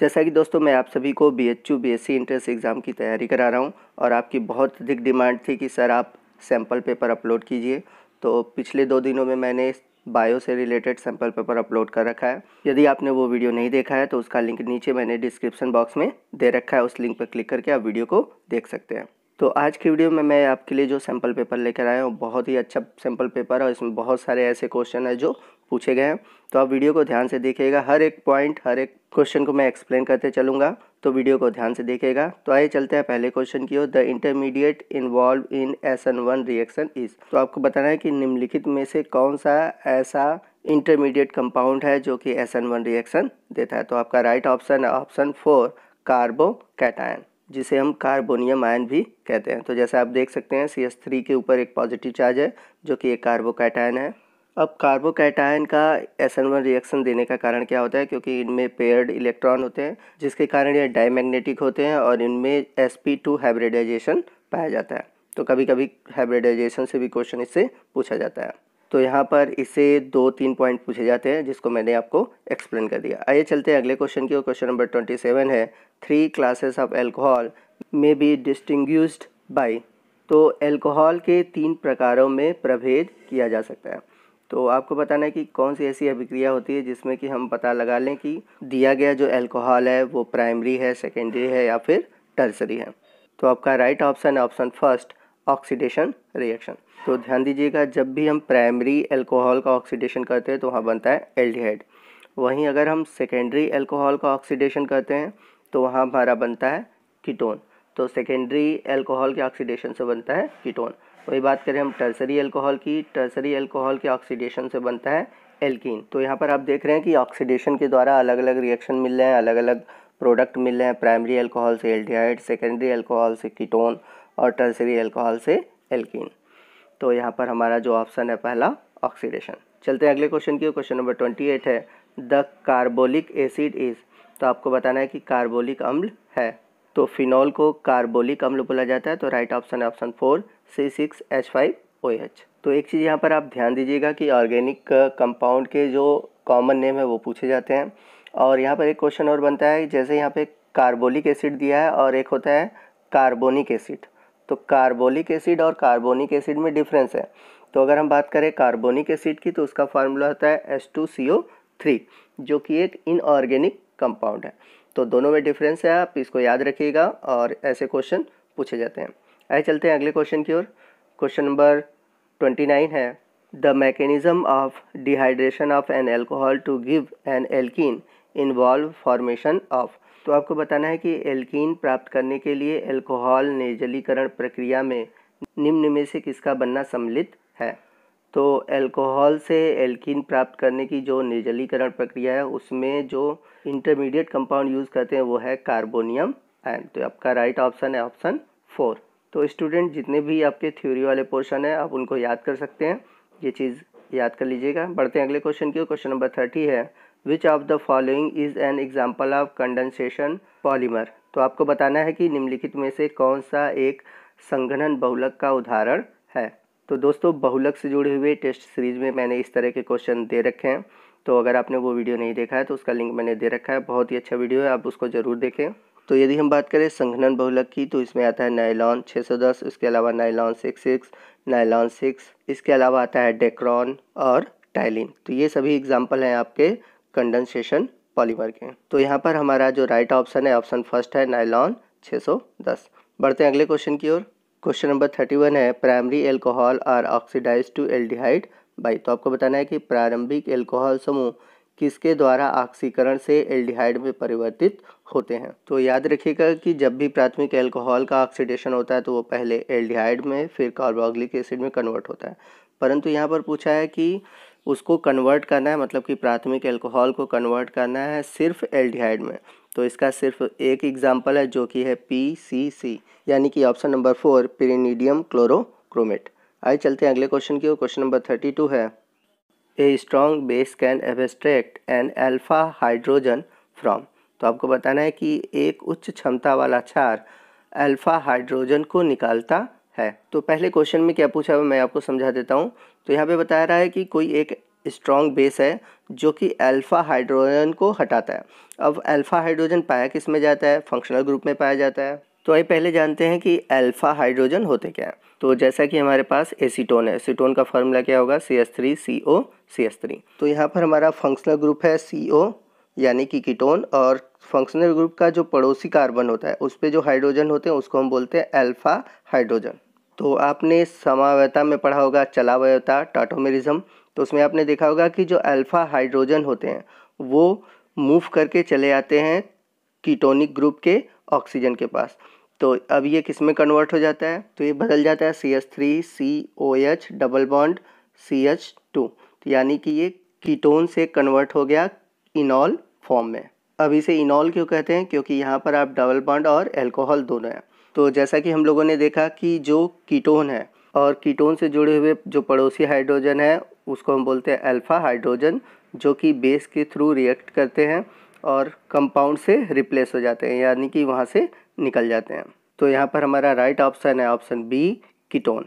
जैसा कि दोस्तों मैं आप सभी को B H U B S C exam की तैयारी करा रहा हूँ और आपकी बहुत अधिक डिमांड थी कि सर आप सैम्पल पेपर अपलोड कीजिए तो पिछले दो दिनों में मैंने बायो से रिलेटेड सैम्पल पेपर अपलोड कर रखा है यदि आपने वो वीडियो नहीं देखा है तो उसका लिंक नीचे मैंने डिस्क्रिप्शन बॉक्स में दे रखा है उस लिंक पर क्लिक करके आप वीडियो को देख सकते हैं तो आज की वीडियो में मैं आपके लिए जो सैम्पल पेपर लेकर आया हूँ बहुत ही अच्छा सैम्पल पेपर है और इसमें बहुत सारे ऐसे क्वेश्चन है जो पूछे गए हैं तो आप वीडियो को ध्यान से देखिएगा हर एक पॉइंट हर एक क्वेश्चन को मैं एक्सप्लेन करते चलूँगा तो वीडियो को ध्यान से देखिएगा तो आइए चलते हैं पहले क्वेश्चन की ओर the intermediate involve in S N one reaction is तो आपको बताना है कि निम्नलिखित में से कौन सा ऐसा इंटरमीडिएट कंपाउंड है जो कि एस एन वन रिएक्शन देता है तो आपका राइट ऑप्शन है ऑप्शन फोर कार्बो कैटायन जिसे हम कार्बोनियम आयन भी कहते हैं तो जैसे आप देख सकते हैं सी एस थ्री के ऊपर एक पॉजिटिव चार्ज है जो कि एक कार्बोकैटायन है अब कार्बोकैटायन का एस एन वन रिएक्शन देने का कारण क्या होता है क्योंकि इनमें पेयर्ड इलेक्ट्रॉन होते हैं जिसके कारण ये डायमैग्नेटिक होते हैं और इनमें एस पी टू हाइब्रिडाइजेशन पाया जाता है तो कभी कभी हाइब्रिडाइजेशन से भी क्वेश्चन इससे पूछा जाता है तो यहाँ पर इससे दो तीन पॉइंट पूछे जाते हैं जिसको मैंने आपको एक्सप्लेन कर दिया आइए चलते हैं अगले क्वेश्चन की और क्वेश्चन नंबर ट्वेंटी सेवन है थ्री क्लासेस ऑफ एल्कोहल में बी डिस्टिंग बाई तो एल्कोहल के तीन प्रकारों में प्रभेद किया जा सकता है तो आपको बताना है कि कौन सी ऐसी अभिक्रिया होती है जिसमें कि हम पता लगा लें कि दिया गया जो एल्कोहल है वो प्राइमरी है सेकेंडरी है या फिर टर्सरी है तो आपका राइट ऑप्शन है ऑप्शन फर्स्ट ऑक्सीडेशन रिएक्शन तो ध्यान दीजिएगा जब भी हम प्राइमरी एल्कोहल का ऑक्सीडेशन करते हैं तो वहाँ बनता है एल्डिहाइड वहीं अगर हम सेकेंडरी एल्कोहल का ऑक्सीडेशन करते हैं तो वहाँ हमारा बनता है कीटोन तो सेकेंडरी एल्कोहल के ऑक्सीडेशन से बनता है कीटोन वही बात करें हम टर्सरी एल्कोहल की टर्सरी एल्कोहल के ऑक्सीडेशन से बनता है एल्कीन तो यहाँ पर आप देख रहे हैं कि ऑक्सीडेशन के द्वारा अलग अलग रिएक्शन मिल रहे हैं अलग अलग प्रोडक्ट मिल रहे हैं प्राइमरी एल्कोहल से एल्डिहाइड सेकेंडरी एल्कोहल से कीटोन और टर्सरी एल्कोहल से एल्कीन तो यहाँ पर हमारा जो ऑप्शन है पहला ऑक्सीडेशन चलते हैं अगले क्वेश्चन की क्वेश्चन नंबर ट्वेंटी एट है द कार्बोलिक एसिड इज़ तो आपको बताना है कि कार्बोलिक अम्ल है तो फिनॉल को कार्बोलिक अम्ल बोला जाता है तो राइट ऑप्शन है option four C six H five O H तो एक चीज़ यहाँ पर आप ध्यान दीजिएगा कि ऑर्गेनिक कंपाउंड के जो कॉमन नेम है वो पूछे जाते हैं और यहाँ पर एक क्वेश्चन और बनता है जैसे यहाँ पे कार्बोलिक एसिड दिया है और एक होता है कार्बोनिक एसिड तो कार्बोलिक एसिड और कार्बोनिक एसिड में डिफरेंस है तो अगर हम बात करें कार्बोनिक एसिड की तो उसका फार्मूला होता है S two C O three जो कि एक इनऑर्गेनिक कंपाउंड है तो दोनों में डिफरेंस है आप इसको याद रखिएगा और ऐसे क्वेश्चन पूछे जाते हैं आए चलते हैं अगले क्वेश्चन की ओर क्वेश्चन नंबर ट्वेंटी नाइन है the mechanism of dehydration of an alcohol to give an alkene involve formation of तो आपको बताना है कि एल्किन प्राप्त करने के लिए एल्कोहल निर्जलीकरण प्रक्रिया में निम्न में से किसका बनना सम्मिलित है तो अल्कोहल से एल्किन प्राप्त करने की जो निर्जलीकरण प्रक्रिया है उसमें जो इंटरमीडिएट कंपाउंड यूज़ करते हैं वो है कार्बोनियम आयन तो आपका राइट ऑप्शन है ऑप्शन फोर तो स्टूडेंट जितने भी आपके थ्योरी वाले पोर्शन है आप उनको याद कर सकते हैं ये चीज़ याद कर लीजिएगा बढ़ते हैं अगले क्वेश्चन की क्वेश्चन नंबर थर्टी है which of the following is an example of condensation polymer तो आपको बताना है कि निम्नलिखित में से कौन सा एक संघनन बहुलक का उदाहरण है तो दोस्तों बहुलक से जुड़े हुए टेस्ट सीरीज़ में मैंने इस तरह के क्वेश्चन दे रखे हैं तो अगर आपने वो वीडियो नहीं देखा है तो उसका लिंक मैंने दे रखा है बहुत ही अच्छा वीडियो है आप उसको ज़रूर देखें तो यदि हम बात करें संघनन बहुलक की तो इसमें आता है नायलॉन 610 इसके अलावा सिक्स 66 नायलॉन सिक्स इसके अलावा आता है डेक्रॉन और टाइलिन तो ये सभी एग्जाम्पल हैं आपके कंडेंसेशन पॉलीमर के तो यहाँ पर हमारा जो राइट ऑप्शन है ऑप्शन फर्स्ट है नायलॉन छः बढ़ते हैं अगले क्वेश्चन की ओर क्वेश्चन नंबर थर्टी वन है primary alcohol are oxidise to aldehyde by तो आपको बताना है कि प्रारंभिक एल्कोहल समूह किसके द्वारा ऑक्सीकरण से एल्डिहाइड में परिवर्तित होते हैं तो याद रखिएगा कि जब भी प्राथमिक एल्कोहल का ऑक्सीडेशन होता है तो वो पहले एल्डिहाइड में फिर कार्बोक्सिलिक एसिड में कन्वर्ट होता है परंतु यहाँ पर पूछा है कि उसको कन्वर्ट करना है मतलब कि प्राथमिक एल्कोहल को कन्वर्ट करना है सिर्फ एल्डिहाइड में तो इसका सिर्फ एक एग्जाम्पल है जो कि है पी सी सी यानी कि option number four pyridinium chlorochromate आइए चलते हैं अगले क्वेश्चन की ओर क्वेश्चन नंबर थर्टी टू है a strong base can abstract an alpha hydrogen from तो आपको बताना है कि एक उच्च क्षमता वाला क्षार अल्फा हाइड्रोजन को निकालता है तो पहले क्वेश्चन में क्या पूछा है मैं आपको समझा देता हूँ तो यहाँ पे बता रहा है कि कोई एक स्ट्रॉन्ग बेस है जो कि अल्फ़ा हाइड्रोजन को हटाता है अब अल्फ़ा हाइड्रोजन पाया किस में जाता है फंक्शनल ग्रुप में पाया जाता है तो आइए पहले जानते हैं कि अल्फ़ा हाइड्रोजन होते क्या हैं तो जैसा कि हमारे पास एसीटोन है एसीटोन का फार्मूला क्या होगा C S three C O C S three तो यहाँ पर हमारा फंक्शनल ग्रुप है सी ओ यानी कि कीटोन और फंक्शनल ग्रुप का जो पड़ोसी कार्बन होता है उस पर जो हाइड्रोजन होते हैं उसको हम बोलते हैं अल्फ़ा हाइड्रोजन तो आपने समावयता में पढ़ा होगा चलावयता टाटोमेरिज्म तो उसमें आपने देखा होगा कि जो अल्फ़ा हाइड्रोजन होते हैं वो मूव करके चले आते हैं कीटोनिक ग्रुप के ऑक्सीजन के पास तो अब ये किस में कन्वर्ट हो जाता है तो ये बदल जाता है C H three C O H double bond C H two यानी कि ये कीटोन से कन्वर्ट हो गया इनॉल फॉर्म में अब इसे इनॉल क्यों कहते हैं क्योंकि यहाँ पर आप डबल बॉन्ड और एल्कोहल दोनों हैं तो जैसा कि हम लोगों ने देखा कि जो कीटोन है और कीटोन से जुड़े हुए जो पड़ोसी हाइड्रोजन है उसको हम बोलते हैं अल्फ़ा हाइड्रोजन जो कि बेस के थ्रू रिएक्ट करते हैं और कंपाउंड से रिप्लेस हो जाते हैं यानी कि वहाँ से निकल जाते हैं तो यहाँ पर हमारा राइट ऑप्शन है ऑप्शन बी कीटोन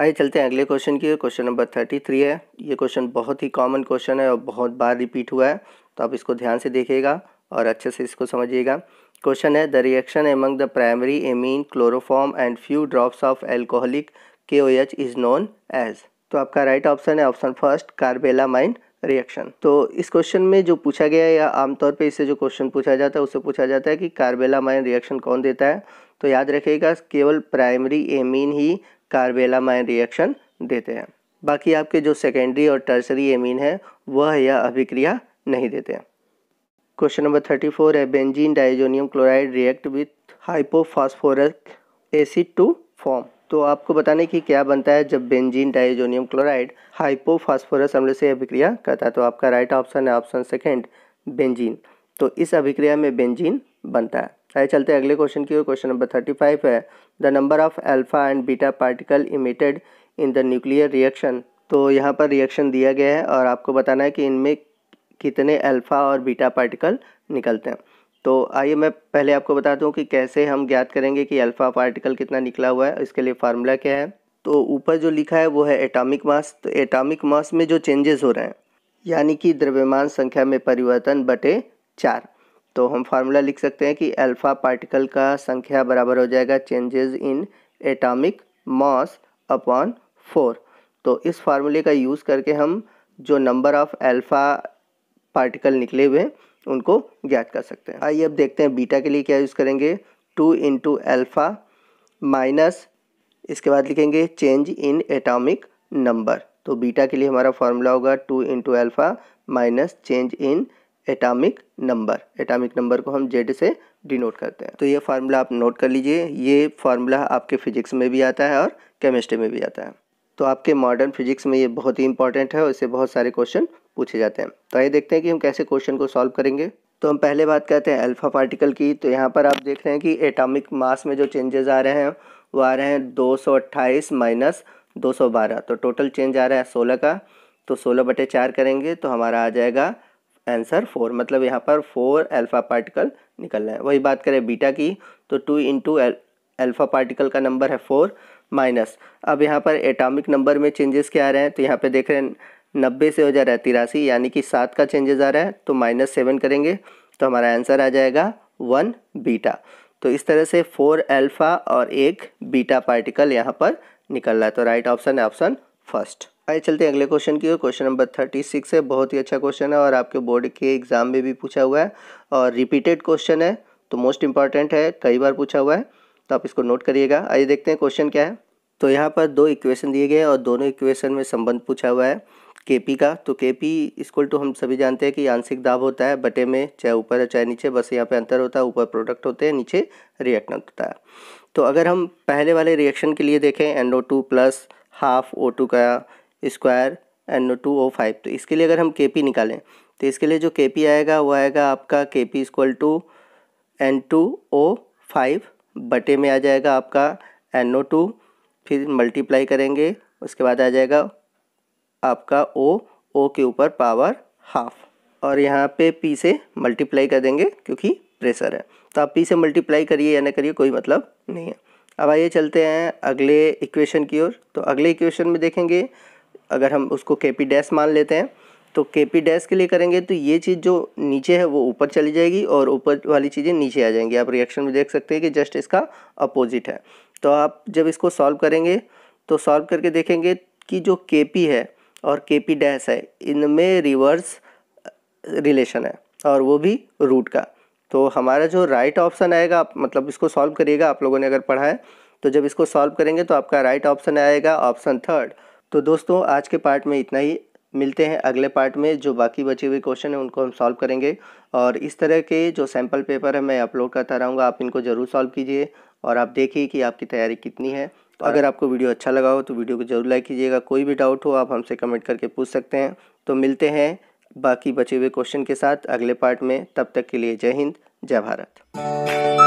आइए चलते हैं अगले क्वेश्चन की क्वेश्चन नंबर थर्टी थ्री है ये क्वेश्चन बहुत ही कॉमन क्वेश्चन है और बहुत बार रिपीट हुआ है तो आप इसको ध्यान से देखिएगा और अच्छे से इसको समझिएगा क्वेश्चन है the reaction among the primary amine chloroform and few drops of alcoholic K O H is known as तो आपका राइट ऑप्शन है ऑप्शन फर्स्ट कार्बेलामाइन रिएक्शन तो इस क्वेश्चन में जो पूछा गया है या आमतौर पे इससे जो क्वेश्चन पूछा जाता है उससे पूछा जाता है कि कार्बेलामाइन रिएक्शन कौन देता है तो याद रखिएगा केवल प्राइमरी एमीन ही कार्बेलामाइन रिएक्शन देते हैं बाकी आपके जो सेकेंडरी और टर्सरी एमीन है वह यह अभिक्रिया नहीं देते हैं क्वेश्चन नंबर थर्टी फोर है benzene diazonium chloride react with hypophosphorous acid to form तो आपको बताने की क्या बनता है जब बेंजीन डाइजोनियम क्लोराइड हाइपोफास्फोरस अम्ल से अभिक्रिया करता है तो आपका राइट ऑप्शन है ऑप्शन सेकेंड बेंजीन तो इस अभिक्रिया में बेंजीन बनता है आइए चलते हैं अगले क्वेश्चन की ओर क्वेश्चन नंबर थर्टी फाइव है the number of alpha and beta particle emitted in the nuclear reaction तो यहाँ पर रिएक्शन दिया गया है और आपको बताना है कि इनमें कितने अल्फ़ा और बीटा पार्टिकल निकलते हैं तो आइए मैं पहले आपको बता दूं कि कैसे हम ज्ञात करेंगे कि अल्फ़ा पार्टिकल कितना निकला हुआ है इसके लिए फार्मूला क्या है तो ऊपर जो लिखा है वो है एटॉमिक मास तो एटॉमिक मास में जो चेंजेस हो रहे हैं यानी कि द्रव्यमान संख्या में परिवर्तन बटे चार तो हम फार्मूला लिख सकते हैं कि अल्फ़ा पार्टिकल का संख्या बराबर हो जाएगा changes in atomic mass upon four तो इस फार्मूले का यूज़ करके हम जो नंबर ऑफ़ अल्फ़ा पार्टिकल निकले हुए उनको ज्ञात कर सकते हैं आइए अब देखते हैं बीटा के लिए क्या यूज़ करेंगे टू इंटू एल्फ़ा माइनस इसके बाद लिखेंगे चेंज इन एटॉमिक नंबर तो बीटा के लिए हमारा फॉर्मूला होगा two into alpha minus change in atomic number atomic number को हम जेड से डिनोट करते हैं तो ये फार्मूला आप नोट कर लीजिए ये फार्मूला आपके फिजिक्स में भी आता है और केमिस्ट्री में भी आता है तो आपके मॉडर्न फिजिक्स में ये बहुत ही इंपॉर्टेंट है और इससे बहुत सारे क्वेश्चन पूछे जाते हैं तो आइए देखते हैं कि हम कैसे क्वेश्चन को सॉल्व करेंगे तो हम पहले बात करते हैं अल्फ़ा पार्टिकल की तो यहाँ पर आप देख रहे हैं कि एटॉमिक मास में जो चेंजेस आ रहे हैं वो आ रहे हैं दो सौ अट्ठाईस माइनस दो सौ बारह तो टोटल चेंज आ रहा है सोलह का तो सोलह बटे चार करेंगे तो हमारा आ जाएगा आंसर फोर मतलब यहाँ पर फोर अल्फ़ा पार्टिकल निकल रहे हैं वही बात करें बीटा की तो टू इंटू अल्फ़ा पार्टिकल का नंबर है फोर माइनस अब यहाँ पर एटॉमिक नंबर में चेंजेस क्या आ रहे हैं तो यहाँ पे देख रहे हैं नब्बे से हो जा रहा है तिरासी यानी कि सात का चेंजेस आ रहा है तो माइनस सेवन करेंगे तो हमारा आंसर आ जाएगा वन बीटा तो इस तरह से फोर अल्फ़ा और एक बीटा पार्टिकल यहाँ पर निकल रहा है तो राइट ऑप्शन है ऑप्शन फर्स्ट आइए चलते हैं अगले क्वेश्चन की ओर क्वेश्चन नंबर थर्टी सिक्स है बहुत ही अच्छा क्वेश्चन है और आपके बोर्ड के एग्जाम में भी पूछा हुआ है और रिपीटेड क्वेश्चन है तो मोस्ट इंपॉर्टेंट है कई बार पूछा हुआ है तो आप इसको नोट करिएगा आइए देखते हैं क्वेश्चन क्या है तो यहाँ पर दो इक्वेशन दिए गए और दोनों इक्वेशन में संबंध पूछा हुआ है के पी का तो के पी इसक्वल टू तो हम सभी जानते हैं कि आंशिक दाब होता है बटे में चाहे ऊपर है चाहे नीचे बस यहाँ पे अंतर होता है ऊपर प्रोडक्ट होते हैं नीचे रिएक्टेंट होता है तो अगर हम पहले वाले रिएक्शन के लिए देखें N O two plus half O two का square N O two O five तो इसके लिए अगर हम के पी निकालें तो इसके लिए जो के पी आएगा वो आएगा आपका K P equal to N two O five बटे में आ जाएगा आपका एन ओ टू फिर मल्टीप्लाई करेंगे उसके बाद आ जाएगा आपका ओ ओ के ऊपर पावर हाफ और यहाँ पे पी से मल्टीप्लाई कर देंगे क्योंकि प्रेशर है तो आप पी से मल्टीप्लाई करिए या ना करिए कोई मतलब नहीं है अब आइए चलते हैं अगले इक्वेशन की ओर तो अगले इक्वेशन में देखेंगे अगर हम उसको के पी डैश मान लेते हैं तो के पी डैश के लिए करेंगे तो ये चीज़ जो नीचे है वो ऊपर चली जाएगी और ऊपर वाली चीज़ें नीचे आ जाएंगी आप रिएक्शन में देख सकते हैं कि जस्ट इसका अपोजिट है तो आप जब इसको सॉल्व करेंगे तो सॉल्व करके देखेंगे कि जो के पी है और के पी डैश है इनमें रिवर्स रिलेशन है और वो भी रूट का तो हमारा जो राइट ऑप्शन आएगा मतलब इसको सॉल्व करिएगा आप लोगों ने अगर पढ़ा है तो जब इसको सॉल्व करेंगे तो आपका राइट ऑप्शन आएगा ऑप्शन थर्ड तो दोस्तों आज के पार्ट में इतना ही मिलते हैं अगले पार्ट में जो बाकी बचे हुए क्वेश्चन हैं उनको हम सॉल्व करेंगे और इस तरह के जो सैम्पल पेपर है मैं अपलोड करता रहूँगा आप इनको ज़रूर सॉल्व कीजिए और आप देखिए कि आपकी तैयारी कितनी है तो अगर आपको वीडियो अच्छा लगा हो तो वीडियो को जरूर लाइक कीजिएगा कोई भी डाउट हो आप हमसे कमेंट करके पूछ सकते हैं तो मिलते हैं बाकी बचे हुए क्वेश्चन के साथ अगले पार्ट में तब तक के लिए जय हिंद जय भारत